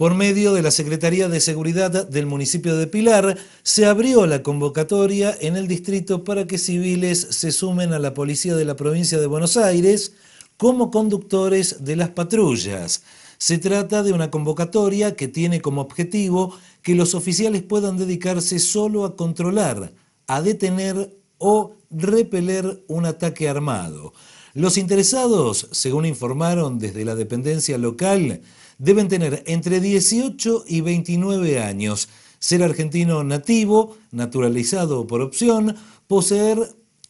Por medio de la Secretaría de Seguridad del municipio de Pilar, se abrió la convocatoria en el distrito para que civiles se sumen a la policía de la provincia de Buenos Aires como conductores de las patrullas. Se trata de una convocatoria que tiene como objetivo que los oficiales puedan dedicarse solo a controlar, a detener o repeler un ataque armado. Los interesados, según informaron desde la dependencia local, deben tener entre 18 y 29 años, ser argentino nativo, naturalizado por opción, poseer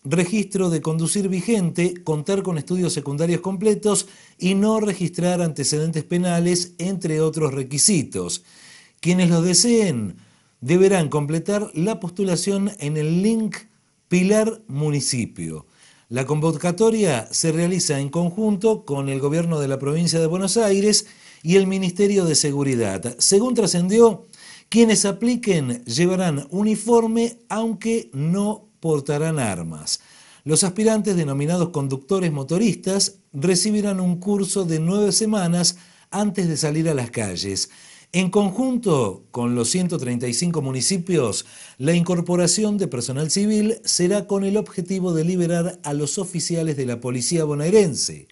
registro de conducir vigente, contar con estudios secundarios completos y no registrar antecedentes penales, entre otros requisitos. Quienes lo deseen deberán completar la postulación en el link Pilar Municipio. La convocatoria se realiza en conjunto con el gobierno de la provincia de Buenos Aires y el Ministerio de Seguridad. Según trascendió, quienes apliquen llevarán uniforme aunque no portarán armas. Los aspirantes denominados conductores motoristas recibirán un curso de nueve semanas antes de salir a las calles. En conjunto con los 135 municipios, la incorporación de personal civil será con el objetivo de liberar a los oficiales de la policía bonaerense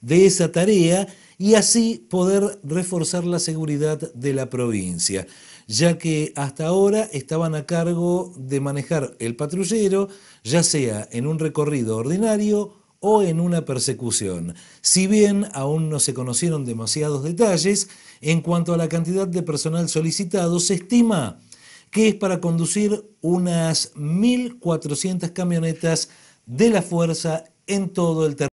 de esa tarea y así poder reforzar la seguridad de la provincia, ya que hasta ahora estaban a cargo de manejar el patrullero, ya sea en un recorrido ordinario o en una persecución, si bien aún no se conocieron demasiados detalles, en cuanto a la cantidad de personal solicitado, se estima que es para conducir unas 1.400 camionetas de la fuerza en todo el territorio.